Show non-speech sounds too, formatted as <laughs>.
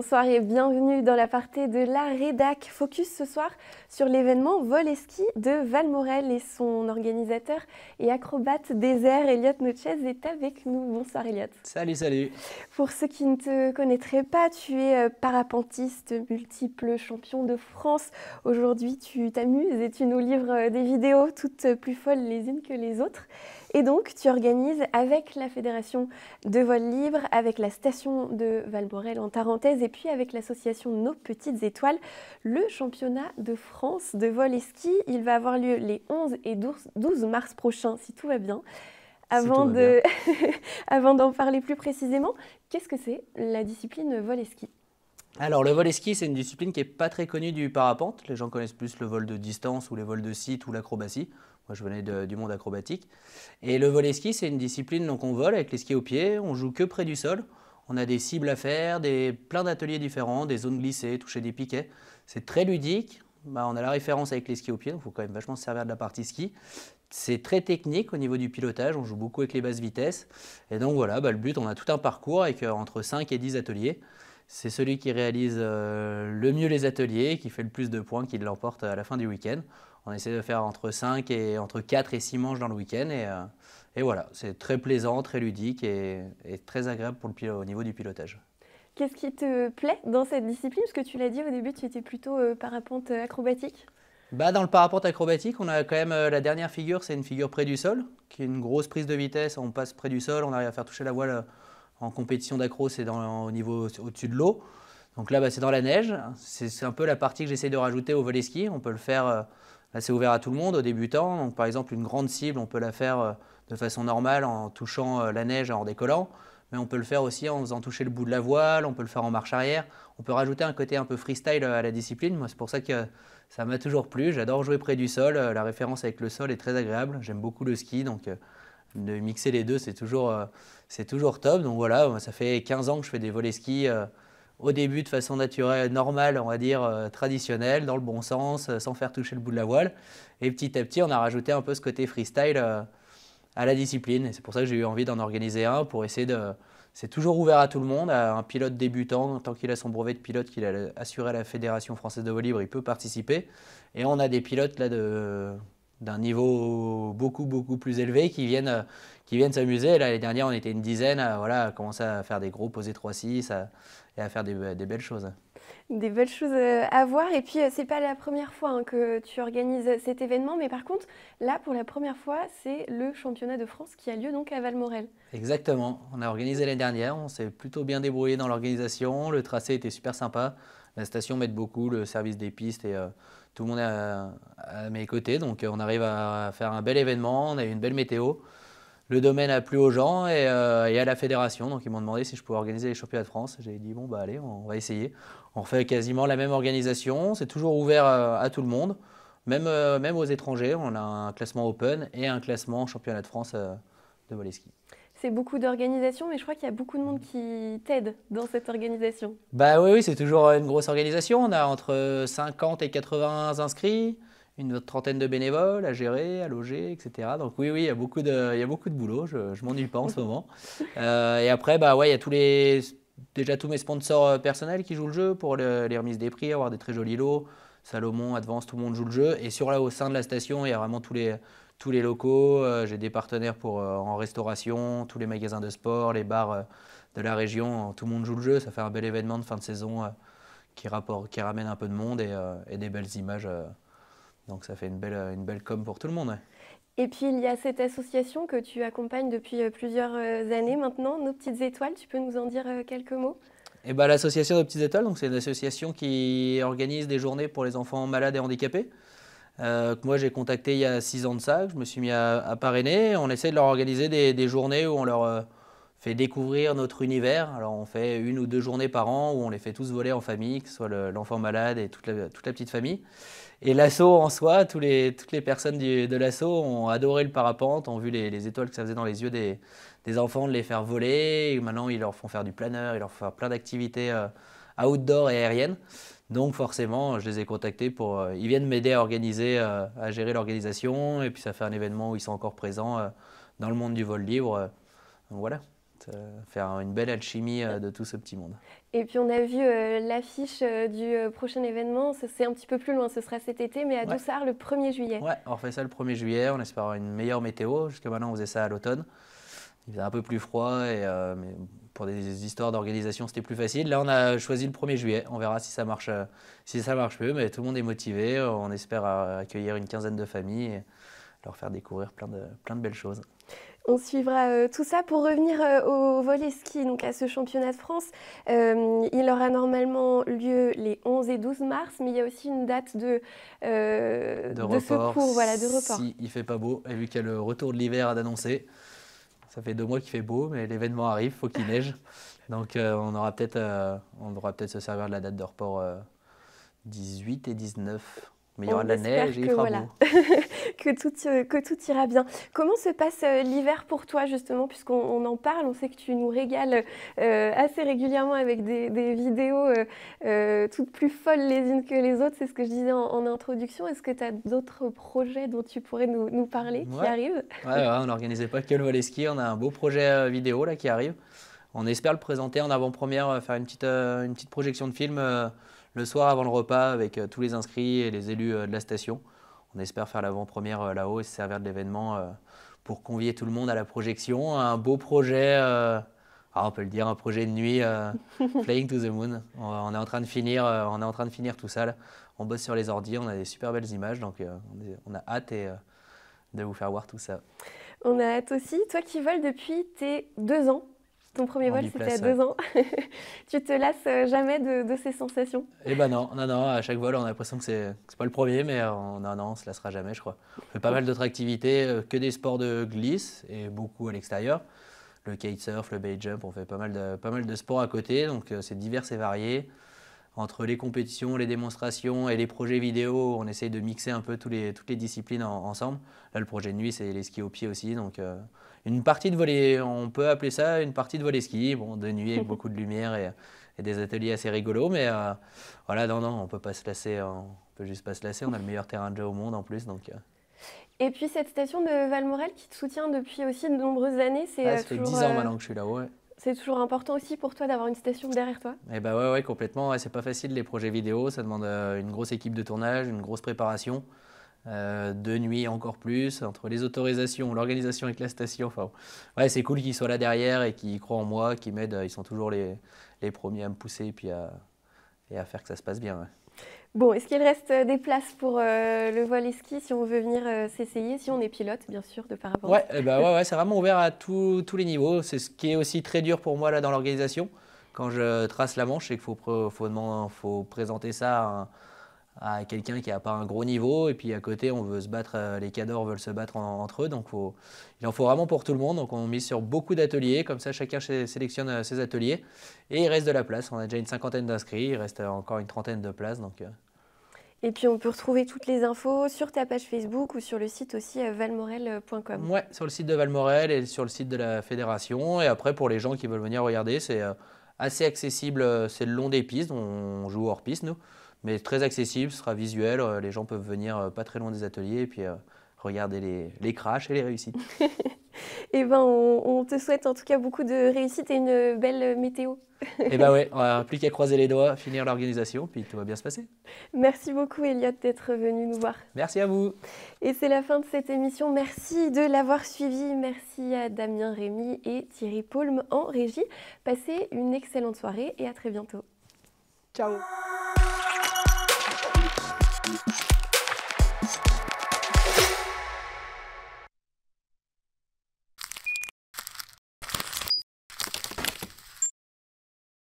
bonsoir et bienvenue dans la partie de la rédac. Focus ce soir sur l'événement Vol et Ski de Valmorel et son organisateur et acrobate des airs, Elliot Notchez, est avec nous. Bonsoir Elliot. Salut, salut. Pour ceux qui ne te connaîtraient pas, tu es euh, parapentiste, multiple champion de France. Aujourd'hui, tu t'amuses et tu nous livres euh, des vidéos toutes plus folles les unes que les autres. Et donc, tu organises avec la Fédération de vol libre, avec la station de Valmorel en Tarentaise et puis avec l'association Nos Petites Étoiles le championnat de France de vol et ski. Il va avoir lieu les 11 et 12 mars prochains, si tout va bien. <laughs> Avant d'en parler plus précisément, qu'est-ce que c'est la discipline vol et ski alors le vol et ski, c'est une discipline qui n'est pas très connue du parapente. Les gens connaissent plus le vol de distance ou les vols de site ou l'acrobatie. Moi, je venais du monde acrobatique. Et le vol et ski, c'est une discipline donc on vole avec les skis au pied, on joue que près du sol. On a des cibles à faire, des, plein d'ateliers différents, des zones glissées, toucher des piquets. C'est très ludique, bah, on a la référence avec les skis au pied, donc il faut quand même vachement se servir de la partie ski. C'est très technique au niveau du pilotage, on joue beaucoup avec les basses vitesses. Et donc voilà, bah, le but, on a tout un parcours avec euh, entre 5 et 10 ateliers. C'est celui qui réalise euh, le mieux les ateliers, qui fait le plus de points, qui l'emporte à la fin du week-end. On essaie de faire entre 5 et entre 4 et 6 manches dans le week-end. Euh, et, voilà, c'est très plaisant, très ludique et, très agréable pour le, au niveau du pilotage. Qu'est-ce qui te plaît dans cette discipline Parce que tu l'as dit au début, tu étais plutôt euh, parapente euh, acrobatique. Bah, dans le parapente acrobatique, on a quand même euh, la dernière figure, c'est une figure près du sol, qui est une grosse prise de vitesse. On passe près du sol, on arrive à faire toucher la voile en compétition d'accro, c'est au niveau au-dessus de l'eau. Donc là, bah, c'est dans la neige. C'est un peu la partie que j'essaie de rajouter au volet ski. On peut le faire, c'est ouvert à tout le monde, aux débutants. par exemple, une grande cible, on peut la faire de façon normale en touchant la neige en décollant mais on peut le faire aussi en faisant toucher le bout de la voile, on peut le faire en marche arrière, on peut rajouter un côté un peu freestyle à la discipline. Moi, c'est pour ça que ça m'a toujours plu. J'adore jouer près du sol, euh, la référence avec le sol est très agréable. J'aime beaucoup le ski, donc euh, de mixer les deux, c'est toujours, euh, c'est toujours top. Donc voilà, ça fait 15 ans que je fais des volets ski au début de façon naturelle, normale, on va dire traditionnelle, dans le bon sens, sans faire toucher le bout de la voile. Et petit à petit, on a rajouté un peu ce côté freestyle à la discipline. Et c'est pour ça que j'ai eu envie d'en organiser un pour essayer de. C'est toujours ouvert à tout le monde, à un pilote débutant, tant qu'il a son brevet de pilote qu'il a assuré à la Fédération française de vol libre, il peut participer. Et on a des pilotes là de d'un niveau beaucoup beaucoup plus élevé qui viennent qui viennent s'amuser. les dernière, on était une dizaine à, voilà, commencer à faire des gros poser 3-6 et à faire des belles choses des belles choses euh, à voir. Et puis, euh, c'est pas la première fois hein, que tu organises cet événement, mais par contre, là, pour la première fois, c'est le championnat de France qui a lieu donc à Valmorel. Exactement. On a organisé l'année dernière. On s'est plutôt bien débrouillé dans l'organisation. Le tracé était super sympa. La station m'aide beaucoup, le service des pistes et euh, tout le monde est à, mes côtés. Donc, on arrive à faire un bel événement. On a eu une belle météo le domaine a plu aux gens et, et à la fédération. Donc ils m'ont demandé si je pouvais organiser les championnats de France. J'ai dit bon bah allez, on va essayer. On fait quasiment la même organisation, c'est toujours ouvert euh, à, tout le monde, même, euh, même aux étrangers. On a un classement Open et un classement Championnat de France euh, de volley ski. C'est beaucoup d'organisations, mais je crois qu'il y a beaucoup de monde qui t'aide dans cette organisation. Bah oui, c'est toujours une grosse organisation. On a entre 50 et 80 inscrits, une trentaine de bénévoles à gérer, à loger, etc. Donc oui, oui, il y a beaucoup de, il y beaucoup de boulot. Je, ne m'ennuie pas en ce <laughs> moment. et après, bah ouais, il y a tous les déjà tous mes sponsors euh, personnels qui jouent le jeu pour les remises des prix, avoir des très jolis lots. Salomon, Advance, tout le monde joue le jeu. Et sur là, au sein de la station, il y a vraiment tous les, tous les locaux. Euh, j'ai des partenaires pour, euh, en restauration, tous les magasins de sport, les bars de la région. Tout le monde joue le jeu. Ça fait un bel événement de fin de saison qui, qui ramène un peu de monde et, des belles images. donc ça fait une belle, une belle com pour tout le monde. Et puis il y a cette association que tu accompagnes depuis euh, plusieurs euh, années maintenant, Nos Petites Étoiles. Tu peux nous en dire euh, quelques mots eh ben, L'association Nos Petites Étoiles, c'est une association qui organise des journées pour les enfants malades et handicapés. moi j'ai contacté il y a six ans de ça, je me suis mis à, parrainer. On essaie de leur organiser des, journées où on leur, fait découvrir notre univers. Alors on fait une ou deux journées par an où on les fait tous voler en famille, que ce soit l'enfant malade et toute la, toute la, petite famille. Et l'assaut en soi, tous les, toutes les personnes de l'assaut ont adoré le parapente, ont vu les, étoiles que ça faisait dans les yeux des, des, enfants, de les faire voler. maintenant ils leur font faire du planeur, ils leur font faire plein d'activités euh, outdoor et aériennes. Donc forcément, je les ai contactés pour... Euh, ils viennent m'aider à organiser, euh, à gérer l'organisation. Et puis ça fait un événement où ils sont encore présents dans le monde du vol libre. donc voilà. Euh, faire une belle alchimie euh, de tout ce petit monde. Et puis on a vu euh, l'affiche du prochain événement, c'est un petit peu plus loin, ce sera cet été, mais à ouais. le 1er juillet. Ouais, on fait ça le 1er juillet, on espère avoir une meilleure météo. Jusqu'à maintenant, on faisait ça à l'automne. Il faisait un peu plus froid, et, mais pour des histoires d'organisation, c'était plus facile. Là, on a choisi le 1er juillet, on verra si ça marche, si ça marche mieux, mais tout le monde est motivé. On espère accueillir une quinzaine de familles et leur faire découvrir plein de, plein de belles choses. On suivra euh, tout ça. Pour revenir euh, au au et ski, donc à ce championnat de France, euh, il aura normalement lieu les 11 et 12 mars, mais il y a aussi une date de, de, secours, de report. Si il fait pas beau, et vu qu'il y a le retour de l'hiver à annoncer, ça fait deux mois qu'il fait beau, mais l'événement arrive, faut qu'il neige. <laughs> Donc on aura peut-être, on devra peut-être se servir de la date de report 18 et 19 mais il y aura de la neige <laughs> que, tout, euh, que tout ira bien. Comment se passe euh, l'hiver pour toi, justement, puisqu'on en parle On sait que tu nous régales euh, assez régulièrement avec des, vidéos toutes plus folles les unes que les autres. C'est ce que je disais en, introduction. Est-ce que tu as d'autres projets dont tu pourrais nous, parler qui arrivent ouais, on n'organisait pas que le volet ski. On a un beau projet vidéo là, qui arrive. On espère le présenter en avant-première, faire une petite, une petite projection de film le soir avant le repas avec euh, tous les inscrits et les élus euh, de la station. On espère faire l'avant-première euh, là-haut et se servir de l'événement pour convier tout le monde à la projection. Un beau projet, ah, on peut le dire, un projet de nuit, playing <laughs> to the Moon. On, est en train de finir, on est en train de finir tout ça. On bosse sur les ordi, on a des super belles images, donc on, a hâte de vous faire voir tout ça. On a hâte aussi. Toi qui voles depuis tes deux ans, ton premier vol, c'était à deux ans. <laughs> tu te lasses euh, jamais de, ces sensations Eh ben non, non, non, à chaque vol, on a l'impression que c'est pas le premier, mais euh, on, non, non, on se lassera jamais, je crois. On fait pas mal d'autres activités, euh, que des sports de glisse et beaucoup à l'extérieur. Le kitesurf, le bay jump, on fait pas mal de, pas mal de sports à côté, donc c'est divers et varié entre les compétitions, les démonstrations et les projets vidéo, on essaye de mixer un peu tous les, toutes les disciplines ensemble. Là, le projet de nuit, c'est les skis au pied aussi. Donc, euh, une partie de volée on peut appeler ça une partie de voler ski, bon, de nuit avec <laughs> beaucoup de lumière et, des ateliers assez rigolos. Mais euh, voilà, non, non, on peut pas se lasser, on peut juste pas se lasser. On a le meilleur terrain de jeu au monde en plus. Donc, euh. Et puis cette station de Valmorel qui te soutient depuis aussi de nombreuses années, c'est ah, ça fait 10 ans maintenant que je suis là, ouais. C'est toujours important aussi pour toi d'avoir une station derrière toi Eh bah ouais, complètement. Ce c'est pas facile les projets vidéo, ça demande euh, une grosse équipe de tournage, une grosse préparation. Euh, de nuit encore plus, entre les autorisations, l'organisation avec la station. Enfin, ouais, c'est cool qu'ils soient là derrière et qu'ils croient en moi, qu'ils m'aident. Euh, ils sont toujours les, les premiers à me pousser et puis à, et à faire que ça se passe bien. Bon, est-ce qu'il reste euh, des places pour euh, le voile et ski si on veut venir euh, s'essayer, si on est pilote, bien sûr, de par rapport Ouais, Oui, eh ben, ouais, ouais c'est vraiment ouvert à tous les niveaux. C'est ce qui est aussi très dur pour moi là dans l'organisation. Quand je trace la manche, c'est qu'il faut, faut, faut, présenter ça un, à quelqu'un qui n'a pas un gros niveau, et puis à côté, on veut se battre, euh, les cadors veulent se battre entre eux, donc il en faut vraiment pour tout le monde. Donc on mise sur beaucoup d'ateliers, comme ça chacun sélectionne euh, ses ateliers, et il reste de la place. On a déjà une cinquantaine d'inscrits, il reste euh, encore une trentaine de places. Donc, Et puis on peut retrouver toutes les infos sur ta page Facebook ou sur le site aussi valmorel.com. Ouais, sur le site de Valmorel et sur le site de la fédération. Et après, pour les gens qui veulent venir regarder, c'est assez accessible, c'est le long des pistes, on joue hors piste nous mais très accessible, sera visuel, euh, les gens peuvent venir euh, pas très loin des ateliers et puis euh, regarder les, les crashs et les réussites. <laughs> eh ben, on, te souhaite en tout cas beaucoup de réussite et une belle météo. eh ben ouais, on à plus qu'à croiser les doigts, finir l'organisation, puis tout va bien se passer. Merci beaucoup Elliot d'être venu nous voir. Merci à vous. Et c'est la fin de cette émission. Merci de l'avoir suivi. Merci à Damien Rémy et Thierry Paulme en régie. Passez une excellente soirée et à très bientôt. Ciao. Thank you.